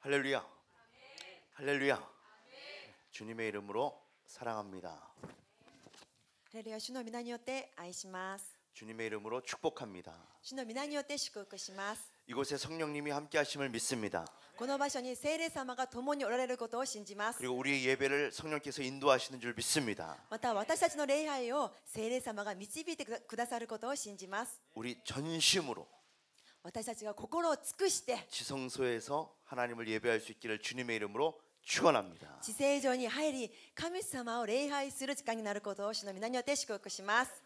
할렐루야. 할렐루야. 주님의 이름으로 사랑합니다. 할렐루야. 주의 미나니오테 아이시마스. 주님의 이름으로 축복합니다. 주의 님 이름으로 축복합니다 이곳에 성령님이 함께 하심을 믿습니다. この場所に聖霊様が共におられることを信じま 그리고 우리의 예배를 성령께서 인도하시는 줄 믿습니다. また私たちの礼拝を聖霊様が導いてくださる 우리 전심으로 私たちが心を尽くして地聖上に入り神様を礼拝する時間になることを主の皆によって祝福します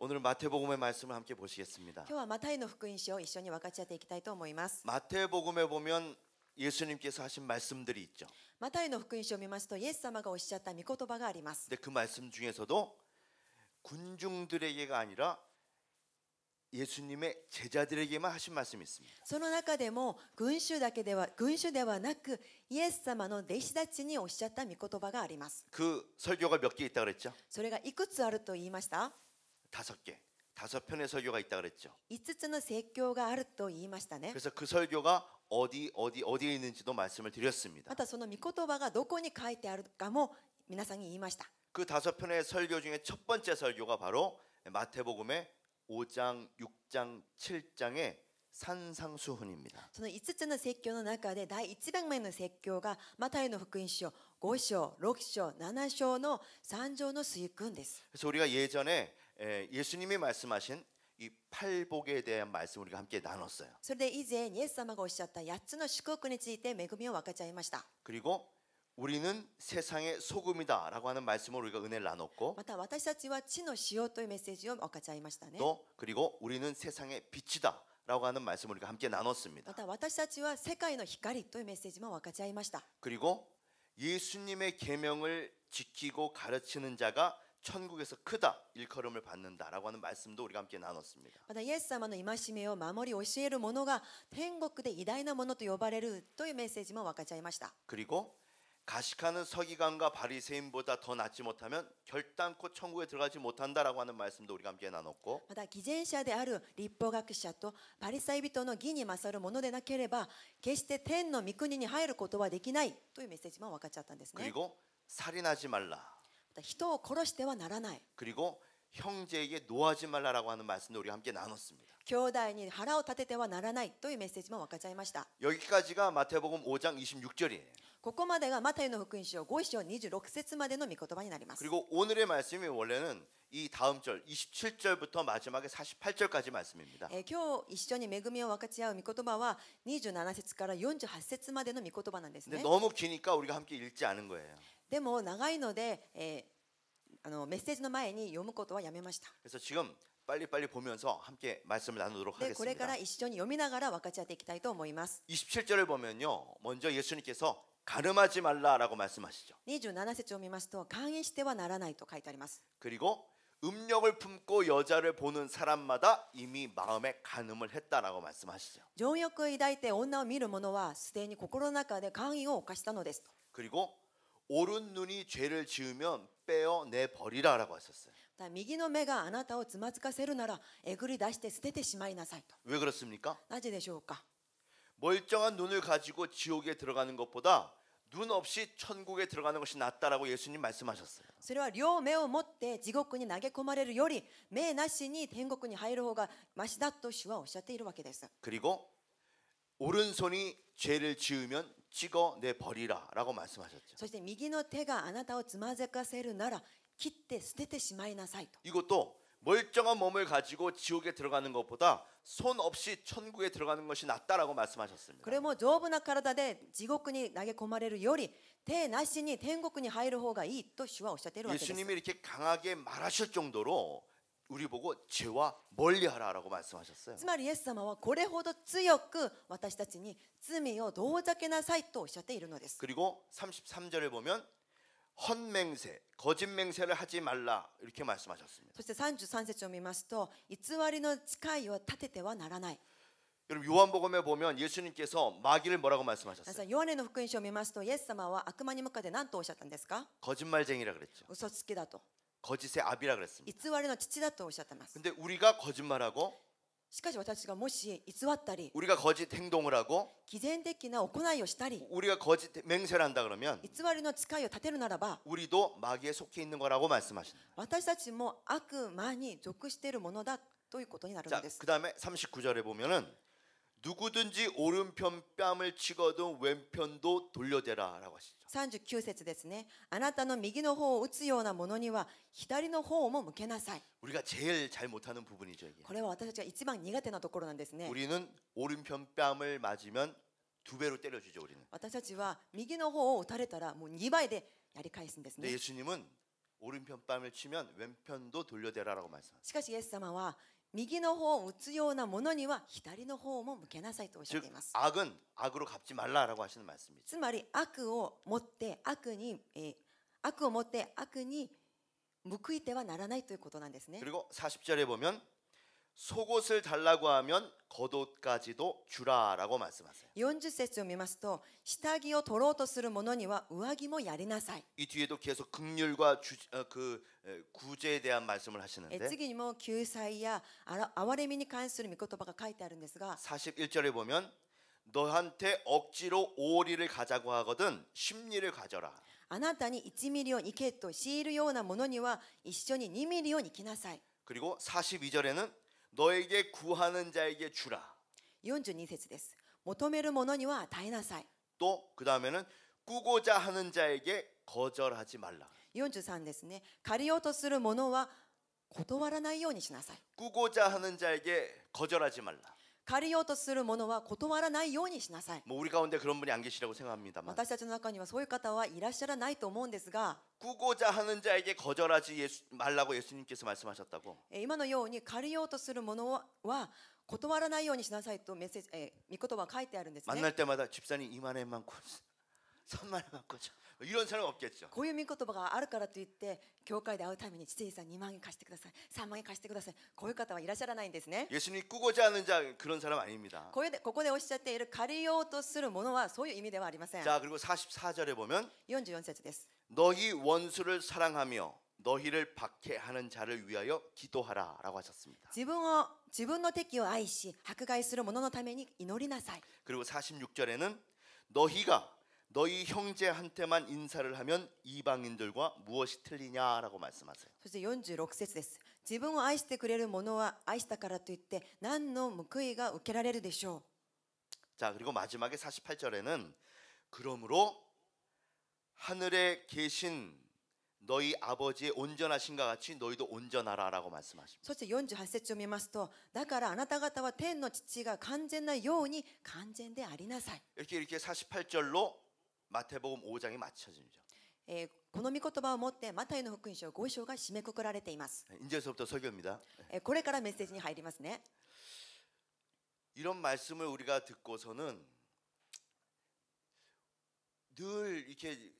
오늘은마태복음의말씀을함께보시겠습니다今日はマタイの福音書を一緒に分かち合っていきたいと思います마태복음에보면예수님께서하신말씀들이있죠マタイの福音書を見ますとイエス様がおっしゃった御言葉があります그말씀중에서도군중들에게가아니라 예수님의 제자들에게만 하신 말씀이 있습니다. その中でも群衆だけでは群衆ではなくイエス様の弟子たちにおっしゃった御言葉があります.그 설교가 몇 개 있다 그랬죠? それがいくつあると言いました? 다섯 개. 다섯 편의 설교가 있다 그랬죠. 5つの説教があると言いましたね. 그래서 그 설교가 어디 어디 어디에 있는지도 말씀을 드렸습니다. またその御言葉がどこに書いてあるかも皆さんに言いました.그 다섯 편의 설교 중에 첫 번째 설교가 바로 마태복음의 5장, 6장, 7장의 산상수훈입니다. 저는 이츠츠의 설교의 中で 第1番目の 설교가 마태의 福音書 5쇼, 6쇼, 7쇼의 3조의 수익군です. 그래서 우리가 예전에 예수님이 말씀하신 이 팔복에 대한 말씀 우리가 함께 나눴어요. 그래서 이제 예수様がおっしゃった8つの祝福について恵みを分かち合いました. 그리고 우리는 세상의 소금이다라고 하는 말씀으로 우리가 은혜를 나눴고 또 그리고 우리는 세상의 빛이다 라고 하는 말씀을 우리가 함께 나눴습니다. 그리고 예수님의 계명을 지키고 가르치는 자가 천국에서 크다 일컬음을 받는다라고 하는 말씀도 우리가 함께 나눴습니다. またイエス様の戒めを守り教える者が天国で偉大なものと呼ばれるというメッセージも分かち合いました. 그리고 가식하는 서기관과 바리새인보다 더 낫지 못하면 결단코 천국에 들어가지 못한다라고 하는 말씀도 우리가 함께 나눴고. また偽善者である立法学者とバリサイ人の義に勝るものでなければ決して天の御国に入ることはできないというメッセージも分かっちゃったんですね。그리고 살인하지 말라. 그리고 형제에게 노하지 말라라고 하는 말씀도 우리가 함께 나눴습니다. 兄弟に腹を立ててはならないというメッセージも分かち合いました. 여기까지가 마태복음 5장 26절이에요. ここまでがマタイの福音書5章26節までの御言葉になります. 그리고 오늘의 말씀이 원래는 이 다음 절 27절부터 마지막에 48절까지 말씀입니다. 今日一緒に恵みを分かち合う御言葉は27節から48節までの御言葉なんですね. 근데 너무 기니까 우리가 함께 읽지 않은 거예요. でも長いので、えー 前에 어, 그래서 지금 빨리빨리 보면서 함께 말씀을 나누도록 네, 하겠습니다. 27절을 보면요. 먼저 예수님께서 가늠하지 말라라고 말씀하시죠. 27節を見ますと강행してはならないと書いてあります. 그리고 음력을 품고 여자를 보는 사람마다 이미 마음에 가늠을 했다라고 말씀하시죠. 정욕을 抱いて女を見る者はすでに心の中で강의を犯したのです. 그리고 오른 눈이 죄를 지으면 빼어 내 버리라라고 하셨어요. 右の目があなたをつまずかせるならえぐり出して捨ててしまいなさいと왜 그렇습니까? なぜでしょうか? 멀쩡한 눈을 가지고 지옥에 들어가는 것보다 눈 없이 천국에 들어가는 것이 낫다라고 예수님 말씀하셨어요. それは両目を持って地獄に投げ込まれるより目なしに天国に入る方がマシだと主はおっしゃっているわけです。 그리고 오른손이 죄를 지으면 찍어내 버리라라고 말씀하셨죠. そして右の手があなたをつまずかせるなら切って捨ててしまいなさい 이것도 멀쩡한 몸을 가지고 지옥에 들어가는 것보다 손 없이 천국에 들어가는 것이 낫다라고 말씀하셨습니다. 그러면 좋은体で 지옥에 投げ込まれるより手なしに天国に入る方がいいと主はおっしゃっているわ예수님이 이렇게 강하게 말하실 정도로 우리보고죄와멀리하라라고말씀하셨어요つまりイエス様はこれほど強く私たちに罪を遠ざけなさいとおっしゃっているのです그리고33절을보면헌맹세거짓맹세를하지말라이렇게말씀하셨습니다そして33節を見ますと偽りの誓いを立ててはならない여러분요한복음에보면예수님께서마귀를뭐라고말씀하셨어요요한의복음을보면예수様は悪魔に向かって何とおっしゃったんですか거짓말쟁이라그랬죠嘘つきだと 거짓의 아비라 그랬습니다. 偽りの父だとおっしゃってます。 근데 우리가 거짓말하고 しかし私がもし偽ったり、 우리가 거짓 행동을 하고 偽善的な行いをしたり、 우리가 거짓 맹세를 한다 그러면 偽りの誓いを立てるならば、 우리도 마귀에 속해 있는 거라고 말씀하신다. 私たちも悪魔に属しているものだということになるんです。 그다음에 39절에 보면은 누구든지 오른편 뺨을 치거든 왼편도 돌려대라라고 하시죠. 3 9節であなたの右の方を打つようなものには左の方も向けなさい 우리가 제일 잘 못하는 부분이죠, 이게. これは私たちが一番苦手なところなんですね. 우리는 오른편 뺨을 맞으면 두 배로 때려 주죠, 우리는. 私たちは右の方を打たれたらもう2倍でやり返すんですね. 뭐 예수님은 오른편 뺨을 치면 왼편도 돌려대라라고 말씀하세요. 右の方を打つようなものには左の方も向けなさいとおっしゃっています。悪은악으로갚지말라라고하시는말씀입니 다。 つまり悪を持って悪に、えー、悪を持って悪に報いてはならないということなんですね。그리고40절에보면 속옷을 달라고 하면 겉옷까지도 주라라고 말씀하세요. 40節を見ますと、下着を取ろうとする者には上着もやりなさい。이 뒤에도 계속 극률과 주, 어, 그 에, 구제에 대한 말씀을 え 하시는데 次にも救済やあら憐れみに関する御言葉が書いてあるんですが、 41절에 보면 너한테 억지로 오리를 가자고 하거든 심리를 가져라. あなたに1ミリを2ケット強いるようなものには一緒に2ミリをにきなさい。 그리고 42절에는 너에게 구하는 자에게 주라. 42節です. 求める者には耐えなさい.또 그다음에는 꾸고자 하는 자에게 거절하지 말라. 43ですね. 借りようとする者は断らないようにしなさい. 꾸고자 하는 자에게 거절하지 말라. 借りようとするのは断らないようにしなさい。뭐우리가운데그런분이안계시라고생각합私たちの中にはそういう方はいらっしゃらないと思うんですが、구고자하는자에게거절하지예수말라고예수님께서말씀하셨다고え今のように借りようとする者はは断らないようにしなさいとメッセージ、えー、御言葉は書いてあるんですね。만날때마다집사님이만해만코 3만 원 갖고죠. 이런 사람 없겠죠. こういう御言葉があるからといって教会で会うために知性さん2万円貸してください3万円貸してくださいこういう方はいらっしゃらないんですね 예수님이 꾸고자 하는 자 그런 사람 아닙니다. こういうここでおっしゃっている借りようとするものはそういう意味ではありません 자, 그리고 44절에 보면 44節です 너희 원수를 사랑하며 너희를 박해하는 자를 위하여 기도하라라고 하셨습니다. 自分を自分の敵を愛し迫害する者のために祈りなさい 그리고 46절에는 너희가 너희 형제한테만 인사를 하면 이방인들과 무엇이 틀리냐라고 말씀하세요. 4 6節です自分を愛してくれる者は愛したからといって何の報いが受けられるでしょう 자, 그리고 마지막에 48절에는 그러므로 하늘에 계신 너희 아버지의 온전하신 것 같이 너희도 온전하라라고 말씀하십니다. そし4 8節を見ますとだからあなた方は天の父が完全なように完全でありなさい 이렇게 이렇게 48절로 마태복음 5장이 마쳐집니다. えー、この御言葉を持ってマタイの福音書5章が締めくくられています。 이제서부터 설교입니다. えーこれからメッセージに入りますね。 이런 말씀을 우리가 듣고서는 늘 이렇게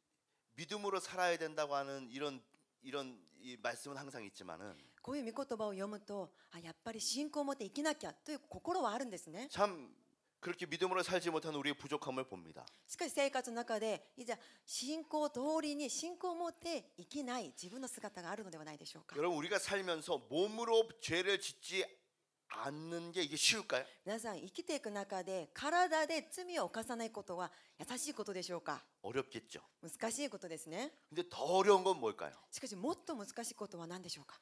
믿음으로 살아야 된다고 하는 이런 이런 이 말씀은 항상 있지만은 こういう御言葉を読むと、あやっぱり信仰を持って生きなきゃという心はあるんですね。참 그렇게 믿음으로 살지 못한 우리의 부족함을 봅니다. しかし生活の中でいざ信仰通りに信仰を持っていけない自分の姿があるのではないでしょうか 여러분 우리가 살면서 몸으로 죄를 짓지 않는 게 이게 쉬울까요? 皆さん生きていく中で体で罪を犯さないことは優しいことでしょうか? 어렵겠죠. 難しいことですね. 근데 더 어려운 건 뭘까요? しかしもっと難しいことは何でしょうか?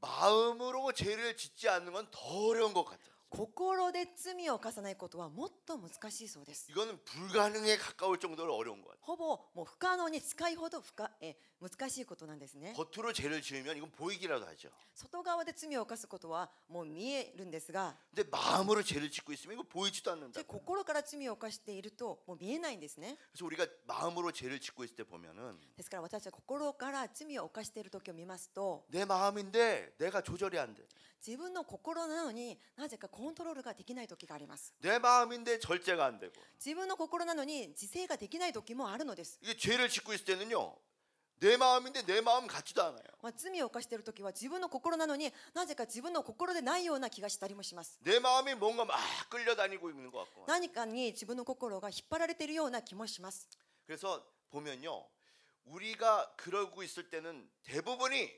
마음으로 죄를 짓지 않는 건 더 어려운 것 같아요. 心で罪を犯さないことはもっと難しいそうです。이거는불가능에가까울정도로어려운거같아ほぼもう不可能に近いほど不可え難しいことなんですね。겉으로죄를지으면이건보이기라도하죠外側で罪を犯すことはもう見えるんですが。で、마음으로죄를짓고있으면이거보이지도않는다で、心から罪を犯しているともう見えないんですね。그래서우리가마음으로죄를짓고있을때보면은ですから私は心から罪を犯している時を見ますと。내마음인데내가조절이안 돼。 自 分の心なのになぜかコントロールができない時があります。내 마음인데 절제가 안 되고. 自分の心なのに自制ができない時もあるのです。이죄를짓고있을때는요내 마음인데 내 마음 같지도 않아요. 罪を犯してる時は自分の心なのになぜか自分の心でないような気がしたりもします내 마음이 뭔가 막 끌려다니고 있는 것 같고. 何かに自分の心が引っ張られているような気もします. 그래서 보면요. 우리가 그러고 있을 때는 대부분이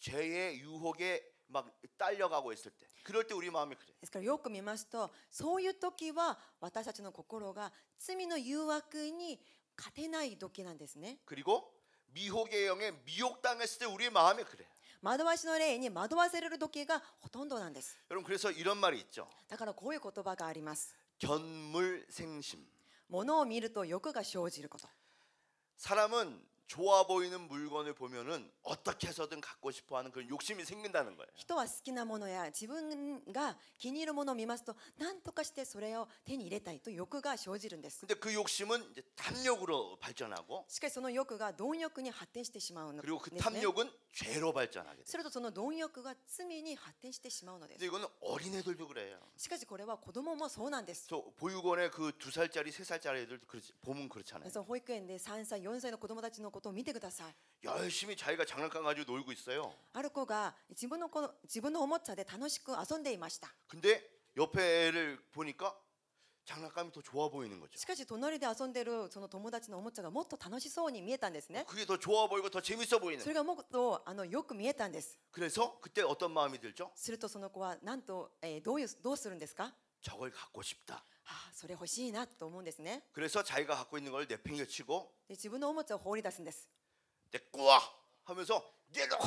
죄의 유혹에 막딸려가고있을때그럴때우리마음이그래ですからよく見ますとそういう時は私たちの心が罪の誘惑に勝てない時なんですね그리고미혹의영에미혹당했을때우리의마음이그래惑わしの霊に惑わせられる時がほとんどなんです여러분그래서이런말이있죠だからこういう言葉があります견물생심物を見ると欲が生じること。사람은 좋아 보이는 물건을 보면은 어떻게 해서든 갖고 싶어 하는 그런 욕심이 생긴다는 거예요. 人は好きなものや自分が気に入るものを見ますと何とかしてそれを手に入れたいと欲が生じるんです 근데 그 욕심은 이제 탐욕으로 발전하고 しかしその欲が貪欲に発展してしまうの 그리고 그 탐욕은 죄로 발전하게 돼요. するとその貪欲が罪に発展してしまうのです 근데 이거는 어린애들도 그래요. しかしこれは子供もそうなんです저 보육원에 그두 살짜리 세 살짜리 애들 그렇지, 보면 그렇잖아요. 그래서 保育園で3歳4歳の子供たちの ことを見てください。 열심히 자기가 장난감 가지고 놀고 있어요. ある子が自分の子自分のおもちゃで楽しく遊んでいました。 근데 옆에 애를 보니까 장난감이 더 좋아 보이는 거죠. しかし隣で遊んでるその友達のおもちゃがもっと楽しそうに見えたんですね。 그게 더 좋아 보이고 더 재밌어 そ 보이는. れがもっとあのよく見えたんです。 그래서 그때 어떤 마음이 들죠? するとその子はなんと、えーどういうどうするんですか？ 저걸 갖고 싶다. あ、それ欲しいなと思うんですね。그래서자기가갖고있는걸내팽개치고で自分のおもちゃを放り出すんです。で、こわ、하면서내놓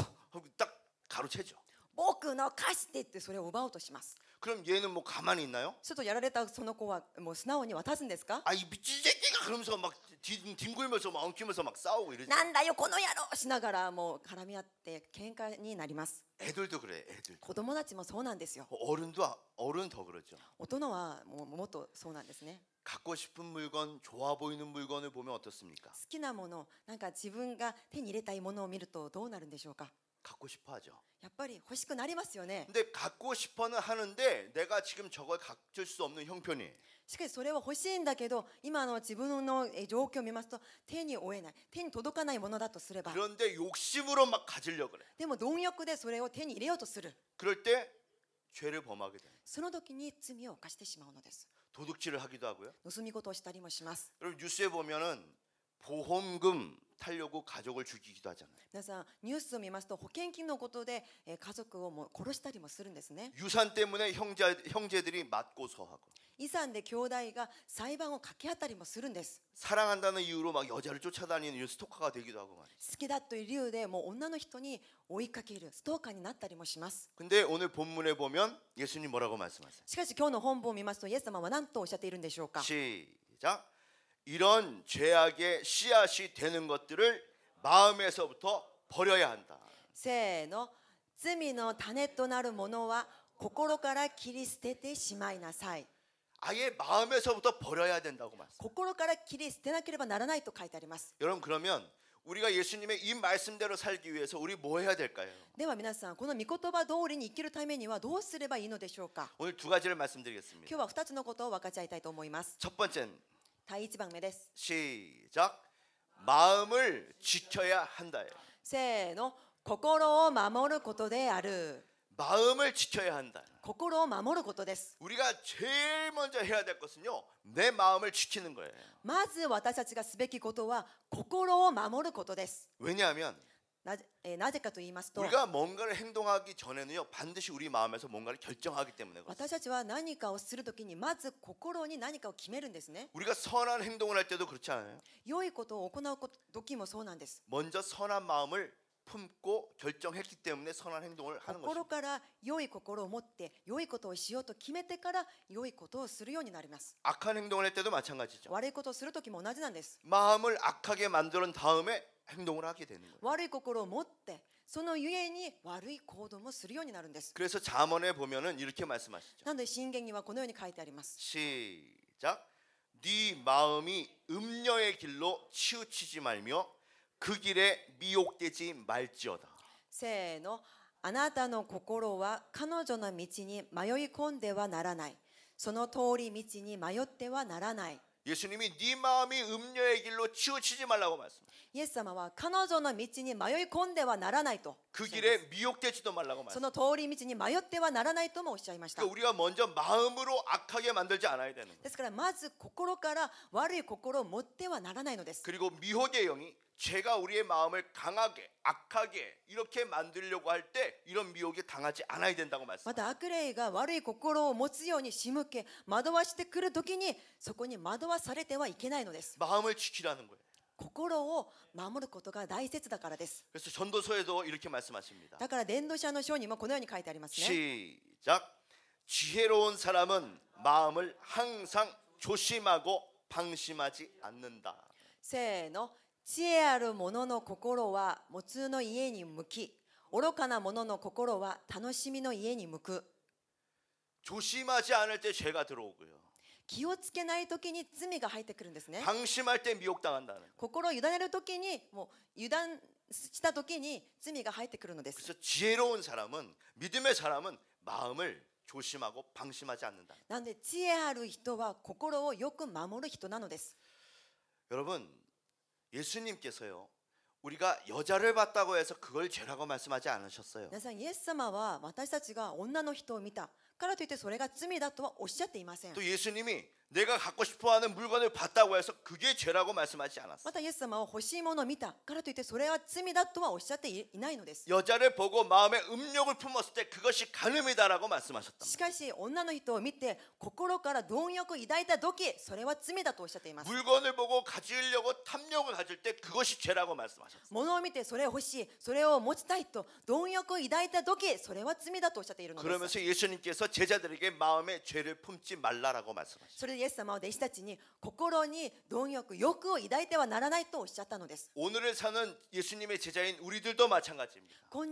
딱가로채죠僕の貸してってそれを奪おうとします。 그럼 얘는 뭐 가만히 있나요? ちょっとやられたその子はもう素直に渡すんですか? 아이 미친 새끼가 그러면서 막 뒹, 뒹굴면서 막 엉키면서 막 싸우고 이러지. なんだよこの野郎しながらもう絡み合って喧嘩になります. 애들도 그래. 애들. 子供たちもそうなんですよ. 어른도 어른 더 그렇죠. 大人はもうもっとそうなんですね. 갖고 싶은 물건, 좋아 보이는 물건을 보면 어떻습니까? 好きなもの,なんか自分が手に入れたいものを見るとどうなるんでしょうか? 갖고 싶어 하죠. やっぱり欲しくなりますよね. 근데 갖고 싶어는 하는데 내가 지금 저걸 갖출 수 없는 형편이. しかしそれは欲しいんだけど今の自分の状況を見ますと手に負えない手に届かないものだとすれば 그런데 욕심으로 막 가지려 그래. でも貪欲でそれを手に入れようとする. 그럴 때 죄를 범하게 돼. その時に罪を犯してしまうのです. 도둑질을 하기도 하고요. 盗み事をしたりもします. 여러분 뉴스에 보면은 보험금 타려고 가족을 죽이기도 하잖아요. 皆さんニュースを見ますと保険金のことで家族をも殺したりもするんですね. 유산 때문에 형제 형제들이 맞고서 하고. 遺産で兄弟が裁判を掛け合ったりもするんです. 사랑한다는 이유로 막 여자를 쫓아다니는 스토커가 되기도 하고 말이에요. 好きだという理由でもう女の人に追いかけるストーカーになったりもします. 근데 오늘 본문에 보면 예수님 뭐라고 말씀하세요? しかし今日の本文を見ますとイエス様は何とおっしゃっているんでしょうか? 시작. 이런 죄악의 씨앗이 되는 것들을 마음에서부터 버려야 한다. 세노, 罪の種となるものは心から切り捨ててしまいなさい. 아예 마음에서부터 버려야 된다고 말씀. 心から切り捨てなければならないと書いてあります. 여러분 그러면 우리가 예수님의 이 말씀대로 살기 위해서 우리 뭐 해야 될까요? では皆さん、この御言葉通りに生きるためにはどうすればいいのでしょうか? 오늘 두 가지를 말씀드리겠습니다. 今日は2つのことを分かち合いたいと思います.첫 번째는 第一番目です. 시작. 마음을 지켜야 한다예요. せーの心を守ることである 마음을 지켜야 한다. 心を守ることです. 우리가 제일 먼저 해야 될 것은요. 내 마음을 지키는 거예요. まず私たちがすべきことは心を守ることです. 왜냐하면 なぜかと言いますと 예, 우리가 뭔가를 행동하기 전에는요 반드시 우리 마음에서 뭔가를 결정하기 때문에 私たちは何かをする時にまず心に何かを決めるんですね 우리가 선한 행동을 할 때도 그렇지 않아요? 良いことを行う時もそうなんです 먼저 선한 마음을 품고 결정했기 때문에 선한 행동을 하는 것입니心から良い心を持って良いことをしようと決めてから良いことをするようになります. 악한 행동을 할 때도 마찬가지죠. 悪いことする時も同じなんです 마음을 악하게 만드는 다음에 행동을하게되는거예요悪い心を持ってそのゆえに悪い行動もするようになるんです。그래서잠언에보면은이렇게말씀하시죠なので箴言にはこのように書いてあります。시작네마음이음녀의길로치우치지말며그길에미혹되지말지어다せーの。あなたの心は彼女の道に迷い込んではならない。その通り道に迷ってはならない。예수님이네마음이음녀의길로치우치지말라고말씀합니다イエス様は彼女の道に迷い込んではならないと그길에미혹되지도말라고말씀합니다その通り道に迷ってはならないともおっしゃいました그러니까우리가먼저마음으로악하게만들지않아야되는거예요ですからまず心から悪い心を持ってはならないのです그리고미혹의영이 죄가 우리의 마음을 강하게 악하게 이렇게 만들려고 할 때 이런 미혹에 당하지 않아야 된다고 말씀합니다. また悪霊が悪い心を持つように仕向け惑わしてくる時にそこに惑わされてはいけないのです 마음을 지키라는 거예요. 心を守ることが大切だからです 그래서 전도서에도 이렇게 말씀하십니다. だから伝道者の書にもこのように書いてありますね. 뭐 시작. 지혜로운 사람은 마음을 항상 조심하고 방심하지 않는다. せーの知恵ある者の心は無痛の家に向き、愚かな者の心は楽しみの家に向く。조심하지않을때죄가들어오고요気をつけないときに罪が入ってくるんですね。心を委ねるときに、もう油断したときに罪が入ってくるのです。知恵로운사람은믿음의사람은마음을조심하고방심하지않는다なので、知恵ある人は心をよく守る人なのです。여러분 예수님께서요. 우리가 여자를 봤다고 해서 그걸 죄라고 말씀하지 않으셨어요. 皆さんイエス様は私たちが女の人を見たからといってそれが罪だとはおっしゃっていません。또 예수님이 내가 갖고 싶어하는 물건을 봤다고 해서 그게 죄라고 말씀하지 않았어. またイエス様を欲しいものを見たからといってそれは罪だとはおっしゃっていないのです。 여자를 보고 마음에 음욕을 품었을 때 그것이 간음이다라고 말씀하셨다. しかし女の人を見て心から貪欲を抱いた時それは罪だとおっしゃっています。 물건을 보고 가지려고 탐욕을 가질 때 그것이 죄라고 말씀하셨다. 物を見てそれ欲しいそれを持ちたいと貪欲を抱いた時それは罪だとおっしゃっているのです。그러면서 예수님께서 제자들에게 마음에 죄를 품지 말라라고 말씀하셨다. イエス様は弟子たちに心に貪欲欲を抱いてはならないとおっしゃったのです。오늘을사今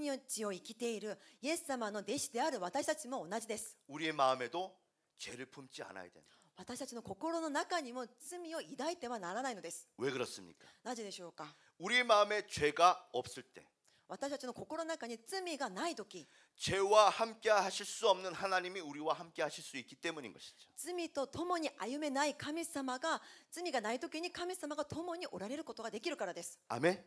日を生きているイエス様の弟子である私たちも同じです。私たちの心の中にも罪を抱いてはならないのです。なぜでしょうか私たちの心の中に罪がない時。죄와함께하실수없는하나님이우리와함께하실수있기때문인것이죠罪と共に歩めない神様が罪がない時に神様が共におられることができるからです아멘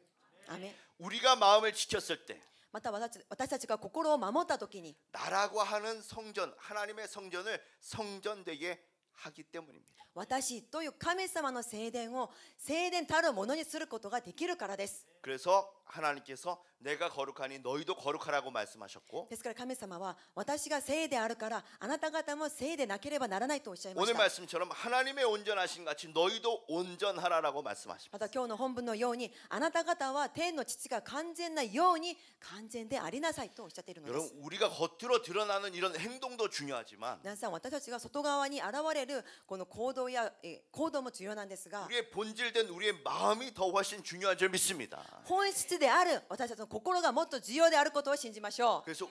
아멘우리가마음을지켰을때また私たちが心を守った時に나라고하는성전하나님의성전을성전되게하기때문입니다私という神様の聖殿を聖殿たるものにすることができるからです。 그래서 하나님께서 내가 거룩하니 너희도 거룩하라고 말씀하셨고. ですから神様は私が聖であるからあなた方も聖でなければならないとおっしゃいました. 오늘 말씀처럼 하나님의 온전하신 같이 너희도 온전하라라고 말씀하십니다. また今日の本文のようにあなた方は天の父が完全なように完全でありなさいとおっしゃっているのです. 여러분 우리가 겉으로 드러나는 이런 행동도 중요하지만. 皆さん私たちが外側に現れるこの行動や行動も重要なんですが. 우리의 본질된 우리의 마음이 더 훨씬 중요한 줄 믿습니다. 本質である私たちの心がもっと重要であることを信じましょう。ですか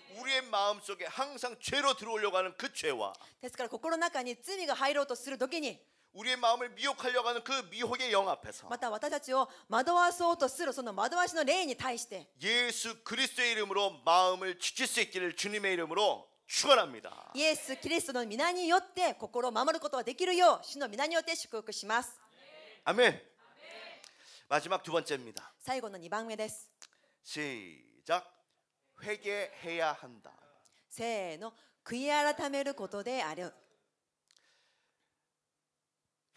ら心の中に罪が入ろうとする時に우리의마음을미혹하려고하는그미혹의영앞에서また私たちを惑わそうとするその惑わしの霊に対して예수그리스도의이름으로마음을지킬수있기를주님의이름으로축원합니다イエス・キリストの皆によって心を守ることができるよう主の皆によって祝福します。아멘 마지막 두 번째입니다. 最後の2番目です. 시작. 회개해야 한다. せー悔い改めることである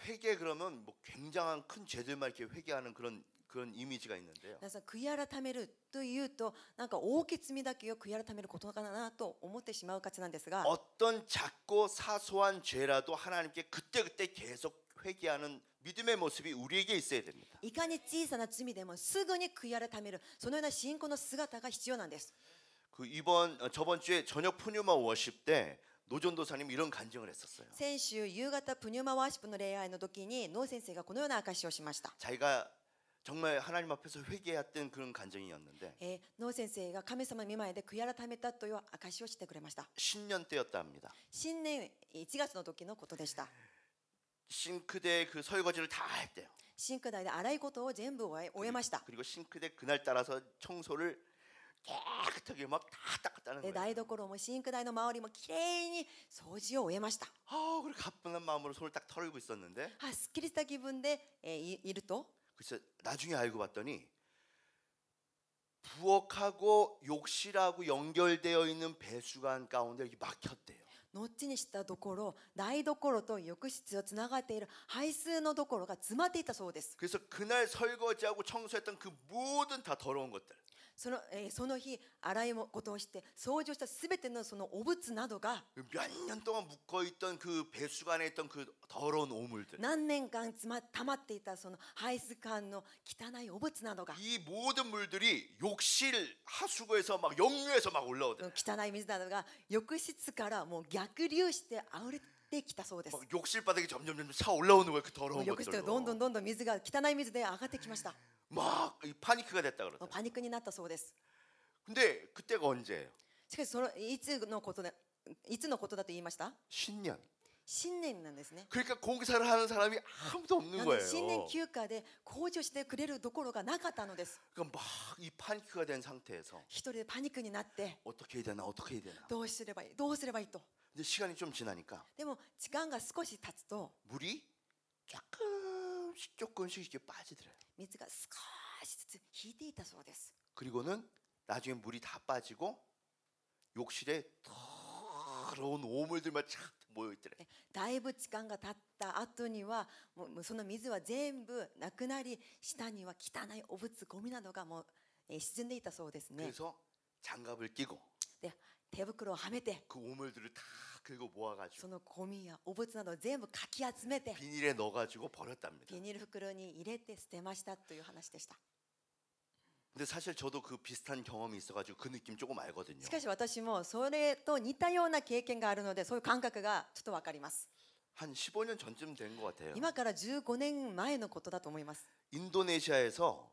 회개 그러면 뭐 굉장한 큰 죄들만 이렇게 회개하는 그런 그런 이미지가 있는데요. 그래서 悔い改めるというとなんか大きい罪だけを悔い改めることかなと思ってしまうかちなんですが 어떤 작고 사소한 죄라도 하나님께 그때그때 계속 회개하는 믿음의 모습이 우리에게 있어야 됩니다. いかに小さな罪でもすぐに悔やるためるそのような信仰の姿が必要なんです.그 이번 저번 주에 저녁 푸뉴마 워십 때 노존 도사님 이런 간증을 했었어요. 先週夕方プニューマワーシップの礼拝の時にノー先生がこのような証しをしました. 자기가 정말 하나님 앞에서 회개했던 그런 간증이었는데. 예, 노先生が 하나님 見前で悔い改めたという証しをしてくれました. 신년 때였다 합니다. 신년 1月の時のことでした。 싱크대 그 설거지를 다 했대요. シンク台で洗い事を全部終え終えま 그리고 싱크대 그날 따라서 청소를 깨끗하게 막 다 닦았다는 거예요. 台所もシンク台の周りもきれいに掃除を終えました。 뭐 아, 뭐 그래 가뿐한 마음으로 손을 딱 털고 있었는데 あすっきりした気分でえーいいる 아, 예, 나중에 알고 봤더니 부엌하고 욕실하고 연결되어 있는 배수관 가운데 이렇게 막혔대요. 後にしたところ台所と浴室をつながっている排水のところが詰まっていたそうです。그래서그날설거지하고청소했던그모든다더러운것들その,、えー、その日洗い事をして掃除をしたすべてのその汚物などが何年間つま溜まっていたその排水管の汚い汚物などが이모든물들이욕실하수구에서막역류해서막올라오대汚い水などが浴室からもう逆流してあふれててきたそうです。浴室바닥이점점점차올라오는거예요그더러운것들浴室どんどんどんどん水が汚い水で上がってきました。막 파니크가 됐다 그러다. パニックになったそうです。 근데 그때가 언제예요? しかしそのいつのことだいつのことだと言いました 신년. 新年なんですね。 그러니까 공사를 하는 사람이 아무도 な 없는 ので 거예요. 新年休暇で工事をしてくれるどころがなかったのです。 그러니까 막이 파니크가 된 상태에서 一人でパニックになって、 어떻게 해야 되나 어떻게 해야 되나. どうすればいい、どうすればいいと。 근데 시간이 좀 지나니까 でも時間が少し経つと、 물이 조금 조금씩 조금씩 이렇게 빠지더래요. 水が少しずつ引いていたそうです。 그리고는 나중에 물이 다 빠지고 욕실에 더러운 오물들만 착 모여 있더래. えだいぶ時間が経った後にはもうもうその水は全部なくなり下には汚い汚物ゴミなどがもうえー沈んでいたそうですね。 그래서 장갑을 끼고 で手袋をはめて그 오물들을 다 긁어 모아가지고 そのゴミやお物など全部かき集めて 비닐에 넣어가지고 버렸답니다. ビニール袋に入れて捨てましたという話でした。 근데 사실 저도 그 비슷한 경험이 있어가지고 그 느낌 조금 알거든요. しかし私もそれと似たような経験があるのでそういう感覚がちょっとわかります。한 15년 전쯤 된것 같아요. 今から15年前のことだと思います。 인도네시아에서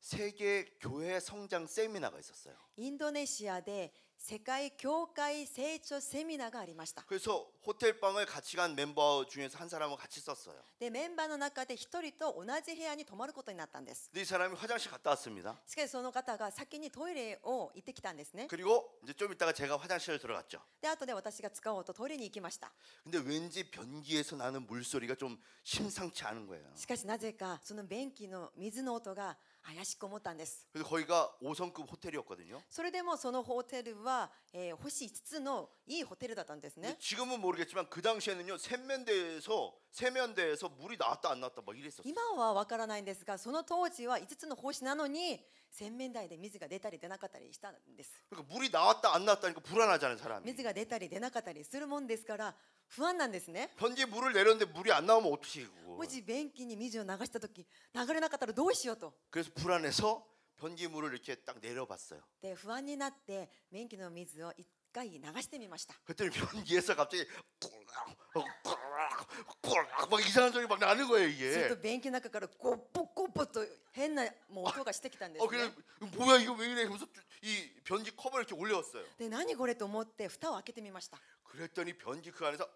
세계 교회 성장 세미나가 있었어요. 인도네시아で 세계 교회 성장 ミナーがありました. 그래서 호텔 방을 같이 간 멤버 중에서 한 사람을 같이 썼어요. 네, 멤버の中で一人と同じ部屋に泊まることになったんです이 사람이 화장실 갔다 왔습니다. 그래서 その方が先にトイレを行ってきたんですね. 그리고 이제 좀 있다가 제가 화장실을 들어갔죠. 네, 後で私が使おうとトイレに行きました. 근데 왠지 변기에서 나는 물소리가 좀 심상치 않은 거예요. しかしなぜかその便器の水の音が怪しく思ったんです。で、これが기가오성급호텔이었거それでもそのホテルは、えー、星5つのいいホテルだったんですね。지금은모르겠지만그당시에는요세면대에서세면대에서물이나왔다안나왔다막이랬었어た。今はわからないんですが、その当時は5つの星なのに洗面台で水が出たり出なかったりしたんです。그러니까물이나왔다안나왔다니까불안하잖아요사水が出たり出なかったりするもんですから。 불안なんですね 현지 물을 내렸는데 물이 안 나오면 어떻게 그거? もし便器に水を流した時流れなかったらどうしようと. 그래서 불안해서 변기 물을 이렇게 딱 내려봤어요. 네, 不安になって便器の水を一回流してみました. 그랬더니 변기에서 갑자기 꼬락 막 이상한 소리 막 나는 거예요 이게. 또 변기 中から 꼬뽀꼬뽀 또変なもう音がしてきたん 어, 그래 뭐야 이거 왜 이래? 하면 이 변지 컵을 이렇게 올려왔어요. で何これと思って蓋を開けてみました。 그랬더니 변지 그 안에서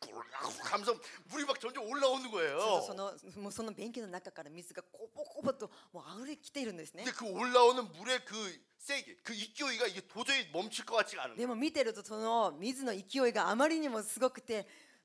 꾸르륵 하면서 물이 막 점점 올라오는 ちょっ 거예요. とそのもうその便器の中から水がこぼこぼともう溢れきているんですね 근데 。그 올라오는 물의 그 세기, 그勢이가 이게 도저히 멈출 것 같지가 않은 거예요. でも見てるとその水の勢いがあまりにもすごくて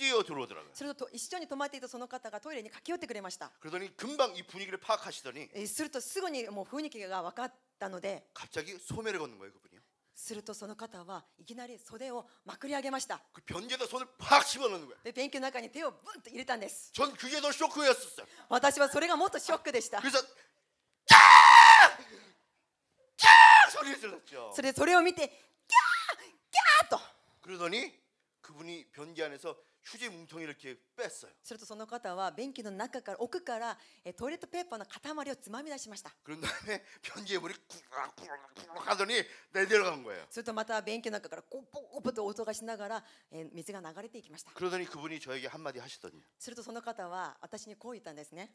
뛰어들어오더라고요すると一緒に泊まっていたその方がトイレに駆け寄ってくれました。그러더니금방이분위기를파악하시더니えーするとすぐにもう雰囲気が分かったので、갑자기소매를걷는거예요그분이요するとその方はいきなり袖をまくり上げました。그변기에다손을팍집어넣는거예요で便器の中に手をブンと入れたんです。전그게더쇼크였었어요私はそれがもっとショックでした。그래서쫙쫙소리질렀죠それでそれを見て、キャーキャーと。그러더니그분이변기안에서するとその方は便器の中から奥からトイレットペーパーの塊をつまみ出しました。するとまた便器の中からコッポコッポと音がしながら水が流れていきました。するとその方は私にこう言ったんですね。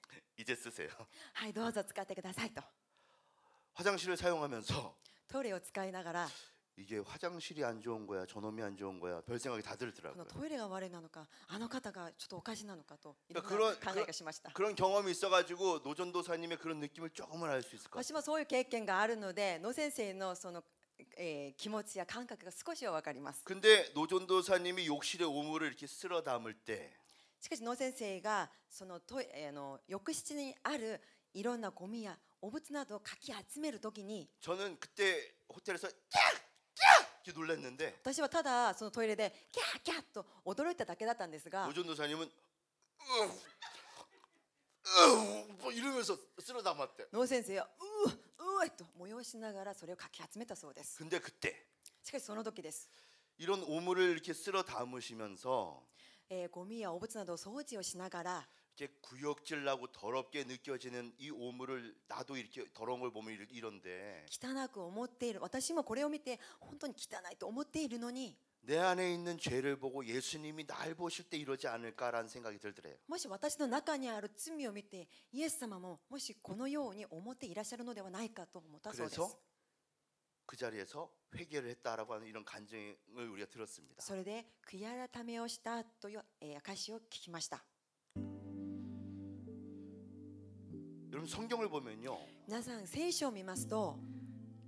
はいどうぞ使ってくださいと。화장실을사용하면서トイレを使いながら 이게 화장실이 안 좋은 거야 저놈이 안 좋은 거야 별 생각이 다この 들더라고요 トイレが悪いなのかあの方がちょっとおかしなのかといろんな考 그런, えがしました 그런 경험이 있어가지고 노전도사님의 그런 느낌을 조금은 알 수 있을 것 같아요 私もそういう経験があるので野先生のその、えー気持ちや感覚が少しは分かります 근데 노전도사님이 욕실에 오물을 이렇게 쓸어 담을 때しかし野先生がそのトイレあの浴室にあるいろんなゴミやお物などをかき集めるときに 저는 그때 호텔에서 딱놀랐는데私はただそのトイレでギャーギャーと驚いただけだったんですが노전도사님은뭐이러면서쓸어담았대노선생님으으모여しながらそれをかき集めたそうです근데그때しかしその時です이런오물을이렇게쓸어담으시면서에고미와오부츠など掃除をしながら 이렇게 구역질나고 더럽게 느껴지는 이 오물을 나도 이렇게 더러운 걸 보면 이런데. 汚く思っている.私もこれを見て本当に汚いと思っているのに.내 뭐 안에 있는 죄를 보고 예수님이 날 보실 때 이러지 않을까라는 생각이 들더래요. もし私の中にある罪を見てイエス様ももしこのように思っていらっしゃるのではないかと思ったそうです. 뭐, 뭐 그래서 그 자리에서 회개를 했다라고 하는 이런 간증을 우리가 들었습니다. それで悔い改めをしたという証を聞きました. 여러분 성경을 보면요. 皆さん聖書を見ま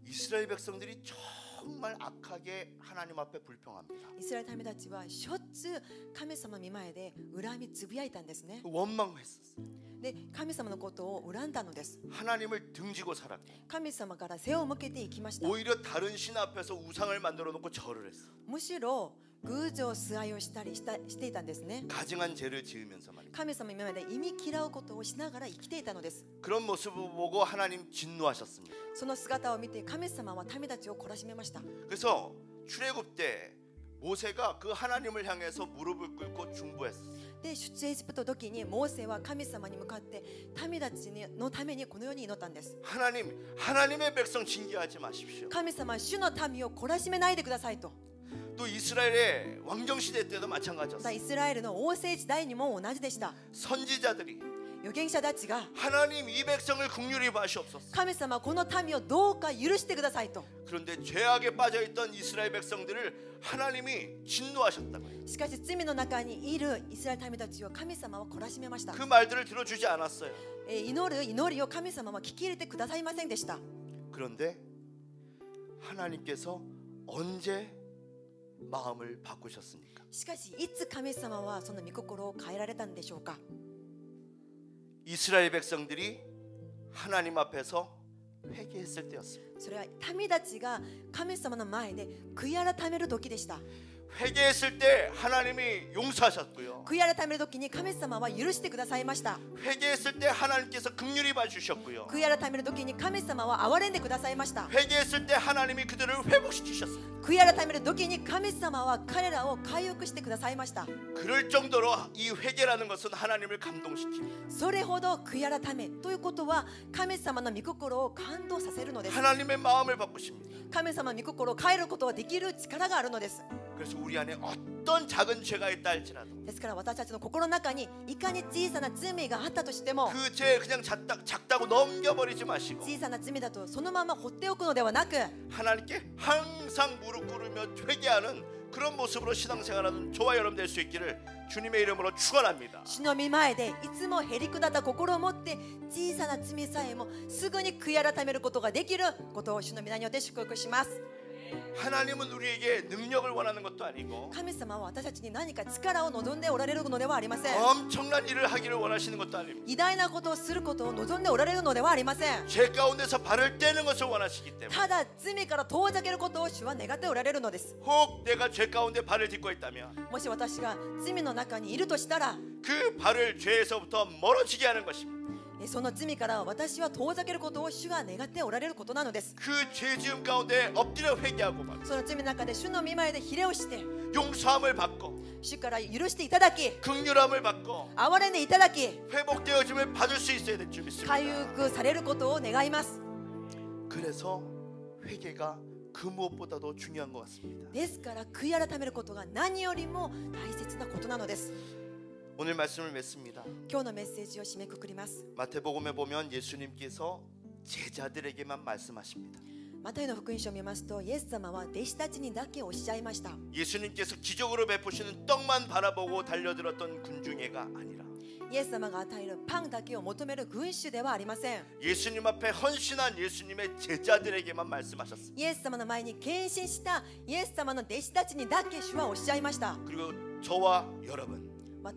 이스라엘 백성들이 정말 악하게 하나님 앞에 불평합니다. 이스라엘 타미다치와 셔츠 카메사마 미마에데 우람이 즈부야이탄ですね. 그 원망했었어요. 네, 카메사마의 것도 우란다노데스. 하나님을 등지고 살았고. 카메사마から背を向けていきまし 오히려 다른 신 앞에서 우상을 만들어 놓고 절을 했어. 무시로 偶像崇拝をしたりしたしていたんですね。가증한죄를지으면서말입니神様今まで忌み嫌うことをしながら生きていたのです。その姿を見て神様は民たちを懲らしめました。그래出エジプト時にモーセは神様に向かって民たちのためにこのように祈ったんです神様主の民を懲らしめないでくださいと또 이스라엘의 왕정 시대 때도 마찬가지였어요. イスラエルの王政時代にも同じでした. 선지자들이 預言者たちが 하나님 이 백성을 긍휼히 봐시옵소서. 神様この民をどうか許してくださいと. 그런데 죄악에 빠져 있던 이스라엘 백성들을 하나님이 진노하셨다고요. しかし罪の中にいるイスラエル民たちを神様は懲らしめました.그 말들을 들어주지 않았어요. 祈る祈りを神様は聞き入れてくださいませんでした. 그런데 하나님께서 언제 마음을 바꾸셨습니까? しかしいつ神様はその御心を変えられたんでしょうか 이스라엘 백성들이 하나님 앞에서 회개했을 때였습니다. それは民たちが神様の前で悔い改める時でした。회개했을때하나님이용서하셨고요구야라타메도끼니카메사마와유르시테쿠다사이마시타회개했을때하나님께서긍휼히봐주셨고요구야라타메도끼니카메사마와아와렌데쿠다사이마시타회개했을때하나님이그들을회복시키셨어요구야라타메도끼니카메사마와카레라오회복して쿠다사이마시타그럴정도로이회개라는것은하나님을감동시킵니다それほど구야라타메ということは카메사마의미코코로를감동させるのです하나님의마음을바꾸십니다神様御心を変えることができる力があるのです。 그래서 우리 안에 어떤 작은 죄가 있다 할지라도 ですから私たちの心の中にいかに小さな罪があったとしても그 죄 그냥 작다, 작다고 넘겨버리지 마시고 小さな罪だとそのまま放っておくのではなく 하나님께 항상 무릎 꿇으며 회개하는 그런 모습으로 신앙생활하는 저와 여러분 될수 있기를 주님의 이름으로 축원합니다. 主の御前でいつもへりくだった心を持って小さな罪さえもすぐに悔い改めることができることを主の皆によって祝福します。 하나님은 우리에게 능력을 원하는 것도 아니고 하나님은私たちに何か力を望んでおられるのではありません 엄청난 일을 하기를 원하시는 것도 아닙니다. 죄 가운데서 발을 떼는 것을 원하시기 때문에 혹 내가 죄 가운데 발을 딛고 있다면 그 발을 죄에서부터 멀어지게 하는 것입니다. その罪から私は遠ざけることを主が願っておられることなのです。その罪の中で主の御前でひれをして、主から許していただき、憐れんでいただき、回復されることを願います。그무엇보다도중요한것같습니다ですから悔い改めることが何よりも大切なことなのです。 오늘 말씀을 맺습니다. 今日のメッセージを締めくくります. 마태복음에 보면 예수님께서 제자들에게만 말씀하십니다. マタイの福音書を見ますと、イエス様は弟子たちにだけおっしゃいました。 예수님께서 기적으로 베푸시는 떡만 바라보고 달려들었던 군중애가 아니라 イエス様が与えるパンだけを求める群衆ではありません。 예수님 앞에 헌신한 예수님의 제자들에게만 말씀하셨습니다. イエス様の前に献身したイエス様の弟子たちにだけ主はおっしゃいました。 그리고 저와 여러분 また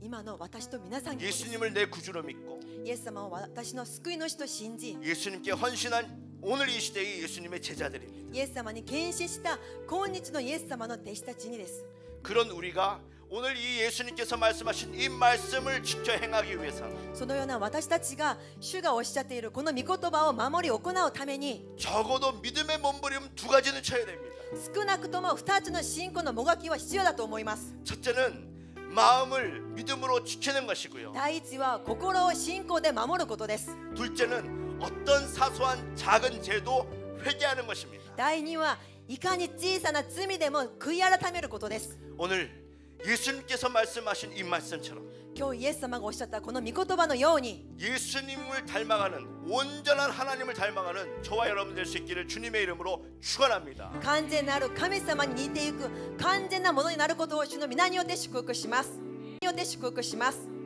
今の私と皆さんに예수님을내구주로믿고イエス様を私の救い主と信じ예수님께헌신한오늘이시대의예수님의제자들입イエス様に献身した今日のイエス様の弟子たちにです그런우리가오늘이예수님께서말씀하신이말씀을지켜행하기위해서そのような私たちが主がおっしゃっているこの御言葉を守り行うために적어도믿음의몸부림두가지는쳐야됩니다少なくとも2つの信仰のもがきは必要だと思います첫째는 마음을 믿음으로 지키는 것이고요. 第一は心を信仰で守ることです。 둘째는 어떤 사소한 작은 죄도 회개하는 것입니다. 第二はいかに小さな罪でも悔い改めることです。 오늘 예수님께서 말씀하신 이 말씀처럼 今日イエス様がおっしゃったこの御言葉のように 예수님을 닮아가는 온전한 하나님을 닮아가는 저와 여러분 될수 있기를 주님의 이름으로 축원합니다. 完全なる神様に似ていく完全なものになることを主の皆によって祝福します。によって祝福します。